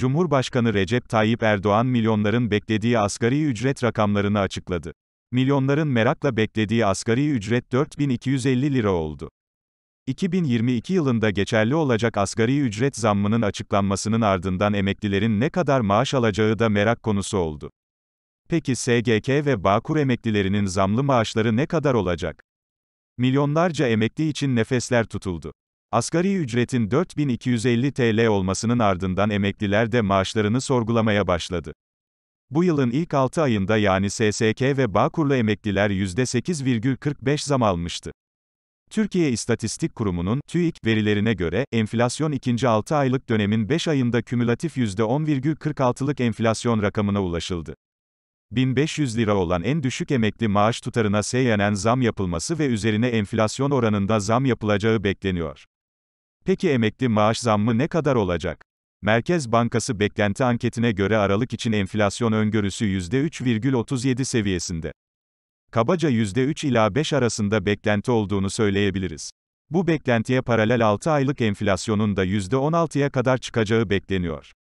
Cumhurbaşkanı Recep Tayyip Erdoğan milyonların beklediği asgari ücret rakamlarını açıkladı. Milyonların merakla beklediği asgari ücret 4250 lira oldu. 2022 yılında geçerli olacak asgari ücret zammının açıklanmasının ardından emeklilerin ne kadar maaş alacağı da merak konusu oldu. Peki SGK ve Bağkur emeklilerinin zamlı maaşları ne kadar olacak? Milyonlarca emekli için nefesler tutuldu. Asgari ücretin 4250 TL olmasının ardından emekliler de maaşlarını sorgulamaya başladı. Bu yılın ilk 6 ayında yani SSK ve Bağkur'lu emekliler %8,45 zam almıştı. Türkiye İstatistik Kurumu'nun TÜİK verilerine göre enflasyon ikinci 6 aylık dönemin 5 ayında kümülatif %10,46'lık enflasyon rakamına ulaşıldı. 1500 lira olan en düşük emekli maaş tutarına seyyanen zam yapılması ve üzerine enflasyon oranında zam yapılacağı bekleniyor. Peki emekli maaş zammı ne kadar olacak? Merkez Bankası beklenti anketine göre Aralık için enflasyon öngörüsü %3,37 seviyesinde. Kabaca %3 ila 5 arasında beklenti olduğunu söyleyebiliriz. Bu beklentiye paralel 6 aylık enflasyonun da %16'ya kadar çıkacağı bekleniyor.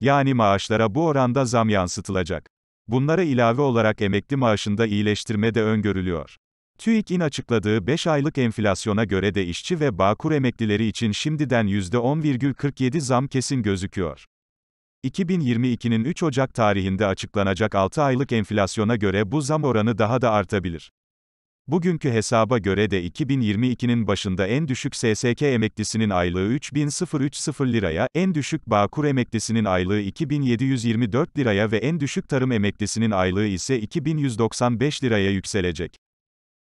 Yani maaşlara bu oranda zam yansıtılacak. Bunlara ilave olarak emekli maaşında iyileştirme de öngörülüyor. TÜİK'in açıkladığı 5 aylık enflasyona göre de işçi ve bağkur emeklileri için şimdiden %10,47 zam kesin gözüküyor. 2022'nin 3 Ocak tarihinde açıklanacak 6 aylık enflasyona göre bu zam oranı daha da artabilir. Bugünkü hesaba göre de 2022'nin başında en düşük SSK emeklisinin aylığı 3030 liraya, en düşük Bağkur emeklisinin aylığı 2724 liraya ve en düşük tarım emeklisinin aylığı ise 2195 liraya yükselecek.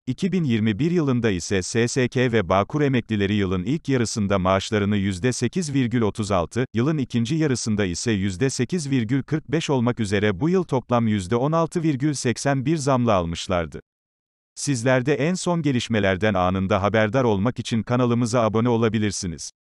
2021 yılında ise SSK ve Bağkur emeklileri yılın ilk yarısında maaşlarını %8,36, yılın ikinci yarısında ise %8,45 olmak üzere bu yıl toplam %16,81 zamla almışlardı. Sizler de en son gelişmelerden anında haberdar olmak için kanalımıza abone olabilirsiniz.